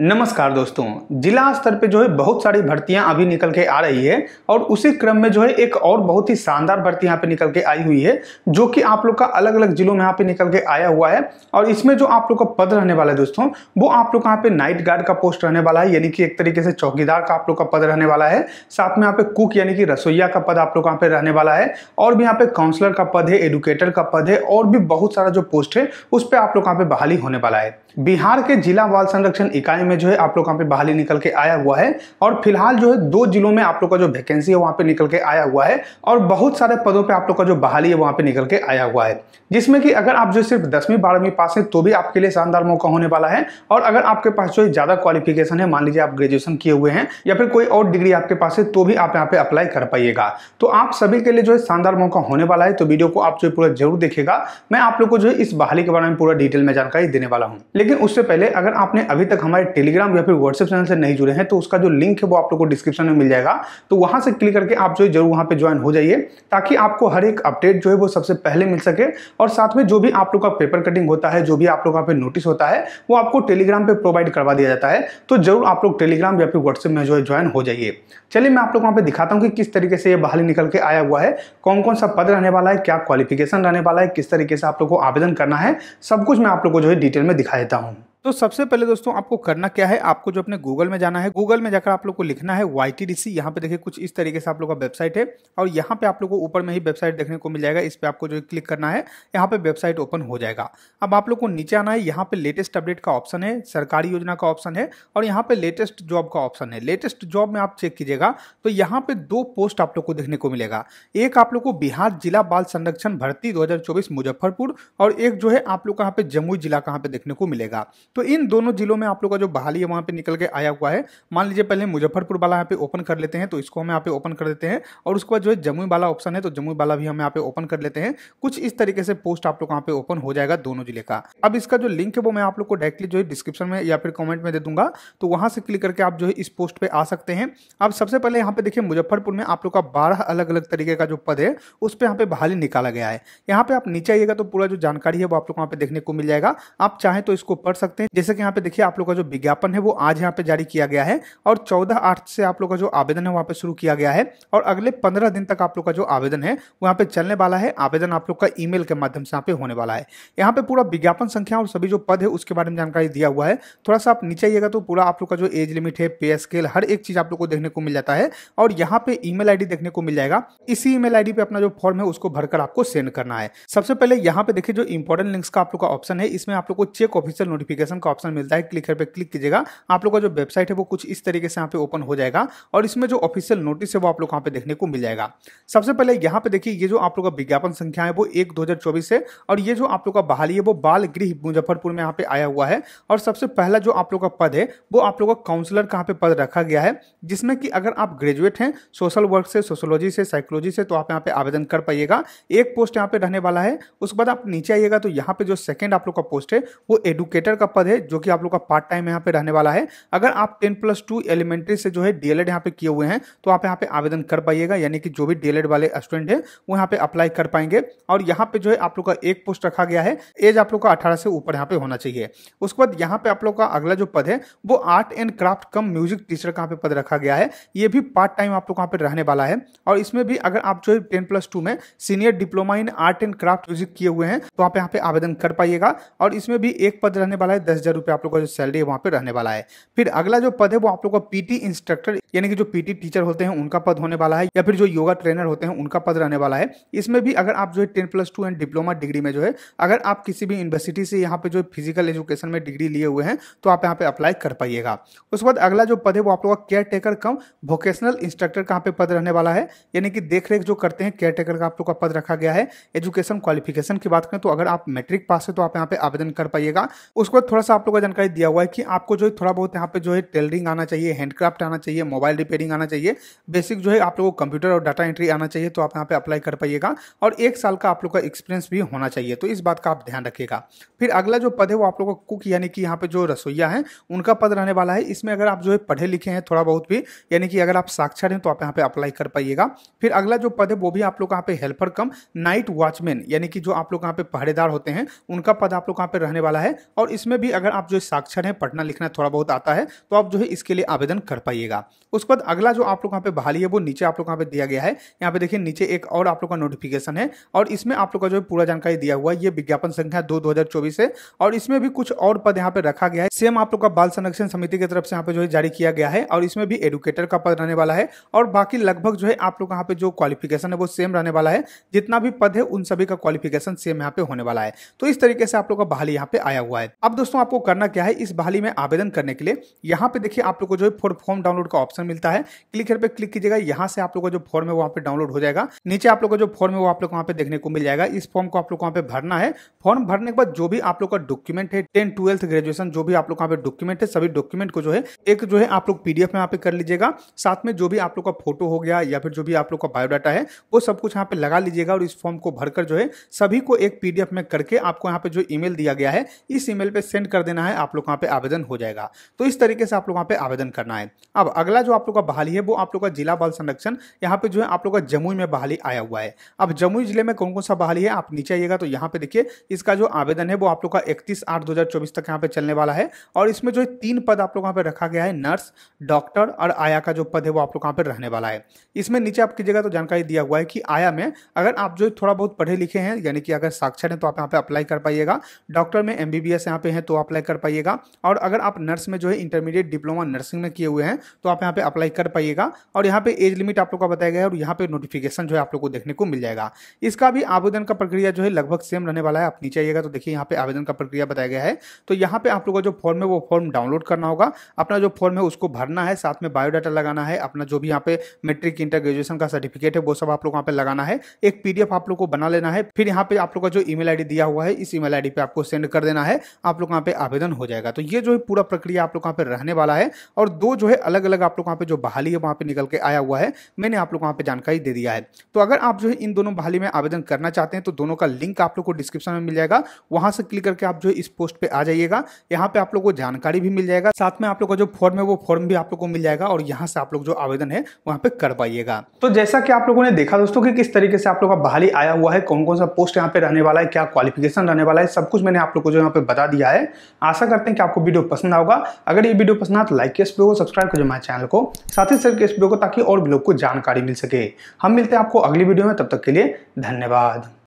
नमस्कार दोस्तों जिला स्तर पे जो है बहुत सारी भर्तियां अभी निकल के आ रही है और उसी क्रम में जो है एक और बहुत ही शानदार भर्ती यहाँ पे निकल के आई हुई है जो कि आप लोग का अलग अलग जिलों में यहाँ पे निकल के आया हुआ है और इसमें जो आप लोग का पद रहने वाला है दोस्तों वो आप लोग यहाँ पे नाइट गार्ड का पोस्ट रहने वाला है यानी कि एक तरीके से चौकीदार का आप लोग का पद रहने वाला है साथ में यहाँ पे कुक यानी कि रसोईया का पद आप लोग यहाँ पे रहने वाला है और भी यहाँ पे काउंसलर का पद है एडुकेटर का पद है और भी बहुत सारा जो पोस्ट है उस पर आप लोग यहाँ पे बहाली होने वाला है बिहार के जिला बाल संरक्षण इकाई में जो है आप लोग यहाँ पे बहाली निकल के आया हुआ है और फिलहाल जो है दो जिलों में आप लोग का जो वैकेंसी है वहाँ पे निकल के आया हुआ है और बहुत सारे पदों पे आप लोग का जो बहाली है वहाँ पे निकल के आया हुआ है जिसमें कि अगर आप जो सिर्फ दसवीं बारहवीं पास हैं तो भी आपके लिए शानदार मौका होने वाला है और अगर आपके पास जो ज़्यादा क्वालिफिकेशन है मान लीजिए आप ग्रेजुएशन किए हुए हैं या फिर कोई और डिग्री आपके पास है तो भी आप यहाँ पे अप्लाई कर पाइएगा तो आप सभी के लिए जो है शानदार मौका होने वाला है तो वीडियो को आप जो पूरा जरूर देखेगा मैं आप लोग को जो है इस बहाली के बारे में पूरा डिटेल में जानकारी देने वाला हूँ लेकिन उससे पहले अगर आपने अभी तक हमारे टेलीग्राम या फिर व्हाट्सएप चैनल से नहीं जुड़े हैं तो उसका जो लिंक है वो आप लोग को डिस्क्रिप्शन में मिल जाएगा तो वहां से क्लिक करके आप जो है जरूर वहां पर ज्वाइन हो जाइए ताकि आपको हर एक अपडेट जो है वो सबसे पहले मिल सके और साथ में जो भी आप लोग का पेपर कटिंग होता है जो भी आप लोग का नोटिस होता है वो आपको टेलीग्राम पर प्रोवाइड करवा दिया जाता है तो जरूर आप लोग टेलीग्राम या फिर व्हाट्सएप में जो है ज्वाइन हो जाइए चलिए मैं आप लोग वहाँ पर दिखाता हूँ कि किस तरीके से ये बहाली निकल के आया हुआ है कौन कौन सा पद रहने वाला है क्या क्वालिफिकेशन रहने वाला है किस तरीके से आप लोग को आवेदन करना है सब कुछ मैं आप लोग को जो है डिटेल में दिखा देता हूँ down तो सबसे पहले दोस्तों आपको करना क्या है आपको जो अपने गूगल में जाना है गूगल में जाकर आप लोग को लिखना है वाई टी डी सी यहाँ पे देखिए कुछ इस तरीके से आप लोग का वेबसाइट है और यहाँ पे आप लोग को ऊपर में ही वेबसाइट देखने को मिल जाएगा इस पर आपको जो क्लिक करना है यहाँ पे वेबसाइट ओपन हो जाएगा अब आप लोग को नीचे आना है यहाँ पे लेटेस्ट अपडेट का ऑप्शन है सरकारी योजना का ऑप्शन है और यहाँ पे लेटेस्ट जॉब का ऑप्शन है लेटेस्ट जॉब में आप चेक कीजिएगा तो यहाँ पे दो पोस्ट आप लोग को देखने को मिलेगा एक आप लोग को बिहार जिला बाल संरक्षण भर्ती दो मुजफ्फरपुर और एक जो है आप लोग कहाँ पे जमुई जिला कहाँ पे देखने को मिलेगा तो इन दोनों जिलों में आप लोग का जो बहाली है वहां पे निकल के आया हुआ है मान लीजिए पहले मुजफ्फरपुर वाला यहाँ पे ओपन कर लेते हैं तो इसको हम यहाँ पे ओपन कर देते हैं और उसके बाद जो है जमुई वाला ऑप्शन है तो जमुई वाला भी हम यहाँ पे ओपन कर लेते हैं कुछ इस तरीके से पोस्ट आप लोग यहाँ पे ओपन हो जाएगा दोनों जिले का अब इसका जो लिंक है वो मैं आप लोग को डायरेक्टली जो है डिस्क्रिप्शन में या फिर कॉमेंट में दे दूंगा तो वहां से क्लिक करके आप जो है इस पोस्ट पे आ सकते हैं अब सबसे पहले यहाँ पे देखिए मुजफ्फरपुर में आप लोग का बारह अलग अलग तरीके का जो पद है उस पर यहाँ पे बहाली निकाला गया है यहाँ पे आप नीचे आइएगा तो पूरा जो जानकारी है वो आप लोग वहाँ पे देखने को मिल जाएगा आप चाहें तो इसको पढ़ सकते सकते हैं जैसे कि यहाँ पे देखिए आप लोग का जो विज्ञापन है वो आज यहाँ पे जारी किया गया है और चौदह आठ से आप लोग का जो आवेदन है वहाँ पे शुरू किया गया है और अगले पंद्रह दिन तक आप लोग का जो आवेदन है वहाँ पे चलने वाला है आवेदन आप लोग का ई के माध्यम से यहाँ पे होने वाला है यहाँ पे पूरा विज्ञापन संख्या और सभी जो पद है उसके बारे में जानकारी दिया हुआ है थोड़ा सा आप नीचे आइएगा तो पूरा आप लोग का जो एज लिमिट है पे स्केल हर एक चीज आप लोग को देखने को मिल जाता है और यहाँ पे ई मेल देखने को मिल जाएगा इसी ई मेल पे अपना जो फॉर्म है उसको भरकर आपको सेंड करना है सबसे पहले यहाँ पे देखिए जो इंपॉर्टेंट लिंक्स का आप लोग का ऑप्शन है इसमें आप लोग को चेक ऑफिशियल नोटिफिकेशन नोटिफिकेशन का ऑप्शन मिलता है क्लिक पर क्लिक कीजिएगा आप लोग का जो वेबसाइट है वो कुछ इस तरीके से यहाँ पे ओपन हो जाएगा और इसमें जो ऑफिशियल नोटिस है वो आप लोग यहाँ पे देखने को मिल जाएगा सबसे पहले यहाँ पे देखिए ये जो आप लोग का विज्ञापन संख्या है वो एक दो है और ये जो आप लोग का बहाली है वो बाल गृह मुजफ्फरपुर में यहाँ पे आया हुआ है और सबसे पहला जो आप लोग का पद है वो आप लोग का काउंसलर कहाँ पे पद रखा गया है जिसमें कि अगर आप ग्रेजुएट हैं सोशल वर्क से सोशोलॉजी से साइकोलॉजी से तो आप यहाँ पे आवेदन कर पाइएगा एक पोस्ट यहाँ पे रहने वाला है उसके बाद आप नीचे आइएगा तो यहाँ पे जो सेकेंड आप लोग का पोस्ट है वो एडुकेटर का पद है जो कि आप लोग का पार्ट टाइम यहाँ पे रहने वाला है अगर आप टेन प्लस टू एलिमेंट्री से जो है डीएलएड यहाँ पे किए हुए हैं तो आप यहाँ पे आवेदन कर पाइएगा यानी कि जो भी डीएलएड वाले स्टूडेंट है वो यहाँ पे अप्लाई कर पाएंगे और यहाँ पे जो है आप लोग का एक पोस्ट रखा गया है एज आप लोग का अठारह से ऊपर यहाँ पे होना चाहिए उसके बाद यहाँ पे आप लोग का अगला जो पद है वो art and craft cum music teacher का पे पद रखा गया है ये भी पार्ट टाइम आप लोग यहाँ पे रहने वाला है और इसमें भी अगर आप जो है टेन प्लस टू में senior diploma in art and craft music किए हुए हैं तो आप यहाँ पे आवेदन कर पाइएगा और इसमें भी एक पद रहने वाला है दस हज़ार रुपये आप लोग का जो सैलरी है वहाँ पर रहने वाला है फिर अगला जो पद है वो आप लोग का पीटी इंस्ट्रक्टर यानी कि जो पीटी टीचर होते हैं उनका पद होने वाला है या फिर जो योगा ट्रेनर होते हैं उनका पद रहने वाला है इसमें भी अगर आप जो है ten plus two and diploma degree में जो है अगर आप किसी भी यूनिवर्सिटी से यहाँ पे जो फिजिकल एजुकेशन में डिग्री लिए हुए हैं तो आप यहाँ पे अप्लाई कर पाइएगा उसके बाद अगला जो पद है वो आप लोग का caretaker cum vocational instructor कहाँ पे पद रहने वाला है यानी कि देख जो करते हैं केयर टेकर का आप लोग का पद रखा गया है एजुकेशन क्वालिफिकेशन की बात करें तो अगर आप मैट्रिक पास है तो आप यहाँ पे आवेदन कर पाइएगा उसके बाद थोड़ा सा आप लोगों का जानकारी दिया हुआ है कि आपको जो है थोड़ा बहुत यहाँ पे जो है टेलरिंग आना चाहिए हैंडक्राफ्ट आना चाहिए मोबाइल रिपेयरिंग आना चाहिए बेसिक जो है आप लोगों को कंप्यूटर और डाटा एंट्री आना चाहिए तो आप यहाँ पे अप्लाई कर पाइएगा और एक साल का आप लोग का एक्सपीरियंस भी होना चाहिए तो इस बात का आप ध्यान रखिएगा फिर अगला जो पद है वो आप लोग का कुक यानी कि यहाँ पे जो रसोईया है उनका पद रहने वाला है इसमें अगर आप जो है पढ़े लिखे हैं थोड़ा बहुत भी यानी कि अगर आप साक्षर हैं तो आप यहाँ पे अप्लाई कर पाइएगा फिर अगला जो पद है वो भी आप लोग यहाँ पे हेल्पर कम नाइट वॉचमैन यानी कि जो आप लोग यहाँ पे पहरेदार होते हैं उनका पद आप लोग यहाँ पे रहने वाला है और इसमें भी अगर आप जो साक्षर हैं पढ़ना लिखना थोड़ा बहुत आता है तो आप जो है इसके लिए आवेदन कर पाइएगा उसके बाद अगला जो आप लोग यहाँ पे बहाली है वो नीचे आप लोग यहाँ पे दिया गया है यहाँ पे देखिए नीचे एक और आप लोग का नोटिफिकेशन है और इसमें आप लोग का जो है पूरा जानकारी दिया हुआ है ये विज्ञापन संख्या दो दो है और इसमें भी कुछ और पद यहाँ पे रखा गया है सेम आप लोग का बाल संरक्षण समिति की तरफ से यहाँ पे जो है जारी किया गया है और इसमें भी एडुकेटर का पद रहने वाला है और बाकी लगभग जो है आप लोग यहाँ पे जो क्वालिफिकेशन है वो सेम रहने वाला है जितना भी पद है उन सभी का क्वालिफिकेशन सेम यहाँ पे होने वाला है तो इस तरीके से आप लोग का बहाली यहाँ पे आया हुआ है अब दोस्तों दोस्तों आपको करना क्या है इस बहाली में आवेदन करने के लिए यहाँ पे देखिए आप लोग को जो है फॉर्म डाउनलोड का ऑप्शन मिलता है क्लिक पे क्लिक कीजिएगा यहाँ से आप लोग का जो फॉर्म है वहाँ पे डाउनलोड हो जाएगा नीचे आप लोग का जो फॉर्म है वो आप लोग वहाँ पे देखने को मिल जाएगा इस फॉर्म को आप लोग वहाँ पे भरना है फॉर्म भरने के बाद जो भी आप लोग का डॉक्यूमेंट है टेन ट्वेल्थ ग्रेजुएशन जो भी आप लोग वहाँ पे डॉक्यूमेंट है सभी डॉक्यूमेंट को जो है एक जो है आप लोग पीडीएफ में यहाँ पे कर लीजिएगा साथ में जो भी आप लोग का फोटो हो गया या फिर जो भी आप लोग का बायोडाटा है वो सब कुछ यहाँ पे लगा लीजिएगा और इस फॉर्म को भरकर जो है सभी को एक पीडीएफ में करके आपको यहाँ पे जो ईमेल दिया गया है इस ईमेल पे सेंड सेंड कर देना है आप लोग वहाँ पे आवेदन हो जाएगा तो इस तरीके से आप लोग वहाँ पे आवेदन करना है अब अगला जो आप लोग का बहाली है वो आप लोग का जिला बाल संरक्षण यहाँ पे जो है आप लोग का जमुई में बहाली आया हुआ है अब जमुई जिले में कौन कौन सा बहाली है आप नीचे आइएगा तो यहाँ पे देखिए इसका जो आवेदन है वो आप लोग का इकतीस आठ दो तक यहाँ पे चलने वाला है और इसमें जो है तीन पद आप लोग वहाँ पे रखा गया है नर्स डॉक्टर और आया का जो पद है वो आप लोग वहाँ पे रहने वाला है इसमें नीचे आप कीजिएगा तो जानकारी दिया हुआ है कि आया में अगर आप जो थोड़ा बहुत पढ़े लिखे हैं यानी कि अगर साक्षर हैं तो आप यहाँ पे अप्लाई कर पाइएगा डॉक्टर में एम यहाँ पे हैं तो अप्लाई कर पाइएगा और अगर आप नर्स में जो है इंटरमीडिएट डिप्लोमा नर्सिंग में किए हुए हैं तो आप यहाँ पे अप्लाई कर पाइएगा और यहाँ पे एज लिमिट आप लोग का बताया गया है और यहाँ पे नोटिफिकेशन जो है आप लोग को देखने को मिल जाएगा इसका भी आवेदन का प्रक्रिया जो है लगभग सेम रहने वाला है आप नीचे आइएगा तो देखिए यहाँ पे आवेदन का प्रक्रिया बताया गया है तो यहाँ पे आप लोग का जो फॉर्म है वो फॉर्म डाउनलोड करना होगा अपना जो फॉर्म है उसको भरना है साथ में बायोडाटा लगाना है अपना जो भी यहाँ पे मेट्रिक इंटर ग्रेजुएशन का सर्टिफिकेट है वो सब आप लोग यहाँ पे लगाना है एक पीडीएफ आप लोग को बना लेना है फिर यहाँ पे आप लोग का जो ईमेल आईडी दिया हुआ है इस ईमेल आईडी पे आपको सेंड कर देना है आप लोग वहाँ पे आवेदन हो जाएगा तो ये जो है पूरा प्रक्रिया आप लोग कहाँ पे रहने वाला है और दो जो है अलग अलग आप लोग कहाँ पे जो बहाली है वहाँ पे निकल के आया हुआ है मैंने आप लोग कहाँ पे जानकारी दे दिया है तो अगर आप जो है इन दोनों बहाली में आवेदन करना चाहते हैं तो दोनों का लिंक आप लोग को डिस्क्रिप्शन में मिल जाएगा वहाँ से क्लिक करके आप जो है इस पोस्ट पर आ जाइएगा यहाँ पे आप लोग को जानकारी भी मिल जाएगा साथ में आप लोग का जो फॉर्म है वो फॉर्म भी आप लोग को मिल जाएगा और यहाँ से आप लोग जो आवेदन है वहाँ पर कर पाइएगा तो जैसा कि आप लोगों ने देखा दोस्तों कि किस तरीके से आप लोग का बहाली आया हुआ है कौन कौन सा पोस्ट यहाँ पे रहने वाला है क्या क्वालिफिकेशन रहने वाला है सब कुछ मैंने आप लोग को जो यहाँ पे बता दिया है आशा करते हैं कि आपको वीडियो पसंद आएगा अगर ये वीडियो पसंद आए तो लाइक इस वीडियो को सब्सक्राइब करिए हमारे चैनल को साथ ही शेयर इस वीडियो को ताकि और लोग को जानकारी मिल सके हम मिलते हैं आपको अगली वीडियो में तब तक के लिए धन्यवाद